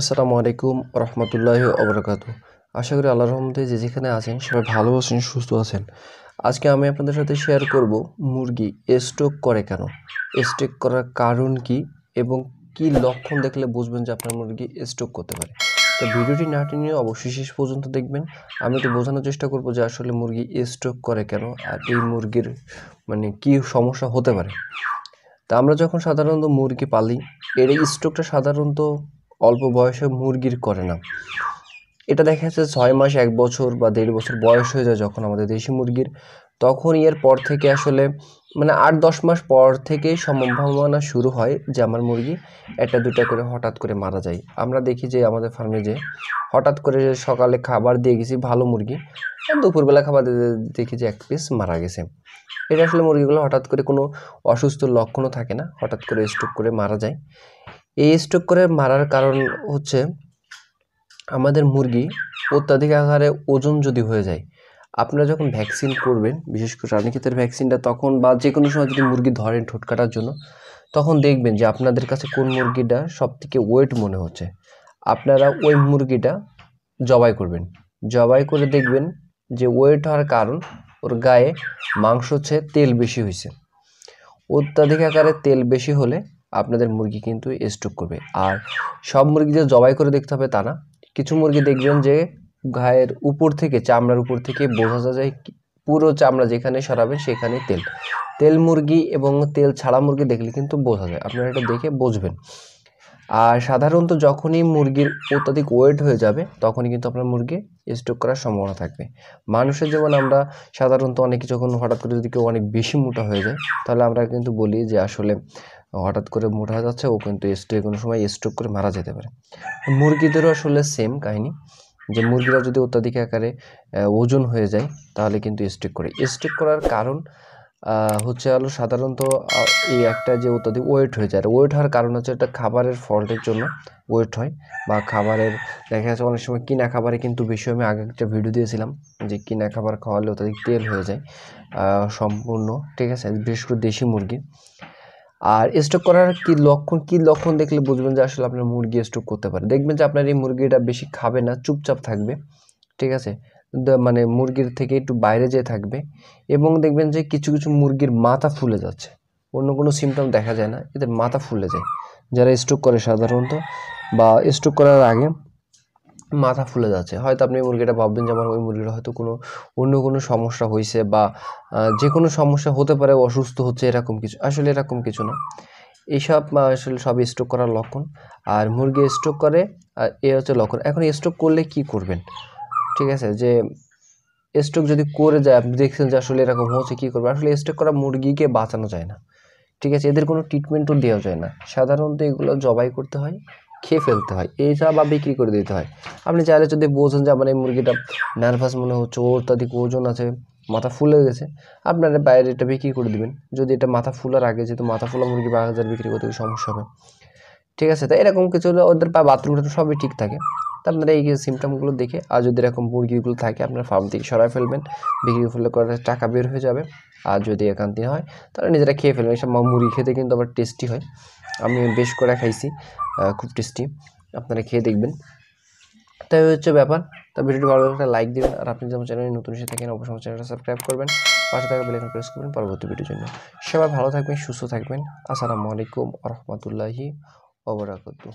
আসসালামু আলাইকুম রহমতুল্লাহ অবরাকাত আশা করি আল্লাহ রহমতে যে যেখানে আছেন সবাই ভালো আছেন সুস্থ আছেন আজকে আমি আপনাদের সাথে শেয়ার করব মুরগি স্ট্রোক করে কেন স্টোক করার কারণ কি এবং কি লক্ষণ দেখলে বুঝবেন যে আপনার মুরগি স্ট্রোক করতে পারে তো ভিডিওটি না টেনে অবশ্যই শেষ পর্যন্ত দেখবেন আমি তো বোঝানোর চেষ্টা করব যে আসলে মুরগি স্ট্রোক করে কেন আর এই মুরগির মানে কি সমস্যা হতে পারে তা আমরা যখন সাধারণত মুরগি পালি এর এই স্ট্রোকটা সাধারণত অল্প বয়সে মুরগির করে না এটা দেখা যাচ্ছে ছয় মাস এক বছর বা দেড় বছর বয়স হয়ে যায় যখন আমাদের দেশি মুরগির তখন এর পর থেকে আসলে মানে আট দশ মাস পর থেকে সম্ভাবনা শুরু হয় যে আমার মুরগি একটা দুটা করে হঠাৎ করে মারা যায় আমরা দেখি যে আমাদের ফার্মে যে হঠাৎ করে সকালে খাবার দিয়ে গেছি ভালো মুরগি দুপুরবেলা খাবার দেখি যে এক পিস মারা গেছে এটা আসলে মুরগিগুলো হঠাৎ করে কোনো অসুস্থ লক্ষণও থাকে না হঠাৎ করে স্টোক করে মারা যায় এই স্ট্রোক করে মারার কারণ হচ্ছে আমাদের মুরগি অত্যাধিক আকারে ওজন যদি হয়ে যায় আপনারা যখন ভ্যাকসিন করবেন বিশেষ করে রানী ক্ষেতের ভ্যাকসিনটা তখন বা যে কোনো সময় যদি মুরগি ধরেন ঠোঁট কাটার জন্য তখন দেখবেন যে আপনাদের কাছে কোন মুরগিটা সবথেকে ওয়েট মনে হচ্ছে আপনারা ওই মুরগিটা জবাই করবেন জবাই করে দেখবেন যে ওয়েট হওয়ার কারণ ওর গায়ে মাংস হচ্ছে তেল বেশি হয়েছে অত্যাধিক আকারে তেল বেশি হলে আপনাদের মুরগি কিন্তু স্টক করবে আর সব মুরগি যে জবাই করে দেখতে হবে তা না কিছু মুরগি দেখবেন যে ঘায়ের উপর থেকে চামড়ার উপর থেকে বোঝা যায় পুরো চামড়া যেখানে সরাবেন সেখানে তেল তেল মুরগি এবং তেল ছাড়া মুরগি দেখলে কিন্তু বোঝা যায় আপনারা এটা দেখে বুঝবেন আর সাধারণত যখনই মুরগির অত্যাধিক ওয়েট হয়ে যাবে তখনই কিন্তু আপনার মুরগি স্টক করার সম্ভাবনা থাকবে মানুষের যেমন আমরা সাধারণত অনেক যখন হঠাৎ করে যদি কেউ অনেক বেশি মোটা হয়ে যায় তাহলে আমরা কিন্তু বলি যে আসলে হঠাৎ করে মোটা যাচ্ছে ও কিন্তু স্ট্রোক কোনো সময় স্ট্রোক করে মারা যেতে পারে মুরগিদেরও আসলে সেম কাহিনী যে মুরগিরা যদি অত্যাধিক আকারে ওজন হয়ে যায় তাহলে কিন্তু স্ট্রোক করে স্ট্রোক করার কারণ হচ্ছে হলো সাধারণত এই একটা যে অত্যাধিক ওয়েট হয়ে যায় আর ওয়েট হওয়ার কারণ হচ্ছে একটা খাবারের ফল্টের জন্য ওয়েট হয় বা খাবারের দেখা যাচ্ছে অনেক সময় কিনা খাবারে কিন্তু বেশি আমি আগে একটা ভিডিও দিয়েছিলাম যে কিনা খাবার খাওয়ালে অত্যাধিক তেল হয়ে যায় সম্পূর্ণ ঠিক আছে বিশেষ করে দেশি মুরগি আর স্টক করার কি লক্ষণ কি লক্ষণ দেখলে বুঝবেন যে আসলে আপনার মুরগি স্টক করতে পারে দেখবেন যে আপনার এই মুরগিটা বেশি খাবে না চুপচাপ থাকবে ঠিক আছে মানে মুরগির থেকে একটু বাইরে যেয়ে থাকবে এবং দেখবেন যে কিছু কিছু মুরগির মাথা ফুলে যাচ্ছে অন্য কোনো সিমটম দেখা যায় না এদের মাথা ফুলে যায় যারা স্ট্রোক করে সাধারণত বা স্ট্রোক করার আগে মাথা ফুলে যাচ্ছে হয়তো আপনি মুরগিটা ভাববেন যে আমার ওই মুরগিটা হয়তো কোনো অন্য কোনো সমস্যা হয়েছে বা যে কোনো সমস্যা হতে পারে অসুস্থ হচ্ছে এরকম কিছু আসলে এরকম কিছু না এইসব আসলে সব স্ট্রোক করার লক্ষণ আর মুরগি স্ট্রোক করে আর এ হচ্ছে লক্ষণ এখন স্ট্রোক করলে কি করবেন ঠিক আছে যে স্ট্রোক যদি করে যায় আপনি দেখছেন যে আসলে এরকম হচ্ছে কী করবেন আসলে স্ট্রোক করা মুরগিকে বাঁচানো যায় না ঠিক আছে এদের কোনো ট্রিটমেন্টও দেওয়া যায় না সাধারণত এগুলো জবাই করতে হয় খেয়ে ফেলতে হয় এটা বা বিক্রি করে দিতে হয় আপনি চাইলে যদি বোঝেন যে আমার এই মুরগিটা নার্ভাস মনে হচ্ছে অত্যাধিক ওজন আছে মাথা ফুলে গেছে আপনারা বাইরে এটা বিক্রি করে দেবেন যদি এটা মাথা ফুলার আগে যেহেতু মাথা ফুলা মুরগি বাজার বিক্রি করতে সমস্যা হবে ঠিক আছে তাই এরকম কিছু হলে ওদের বাথরুম তো সবই ঠিক থাকে তো আপনারা এই সিমটমগুলো দেখে আর যদি এরকম মুরগিগুলো থাকে আপনার ফার্ম থেকে সরাই ফেলবেন বিক্রি করলে করে টাকা বের হয়ে যাবে আর যদি একান্তি হয় তাহলে নিজেরা খেয়ে ফেলবেন এসব মুরগি খেতে কিন্তু আবার টেস্টি হয় আমি বেশ করে খাইছি খুব টেস্টি আপনারা খেয়ে দেখবেন তাই হচ্ছে ব্যাপার তো ভিডিওটি ভালো লাগলে লাইক দেবেন আর আপনি যেমন চ্যানেলে নতুন এসে থাকেন অবশ্যই চ্যানেলটা সাবস্ক্রাইব করবেন পাশে থাকা বেলাইকন প্রেস করবেন পরবর্তী ভিডিওর জন্য সবাই ভালো থাকবেন সুস্থ থাকবেন আসসালামু আলাইকুম রহমতুল্লাহি ওবরাকাতু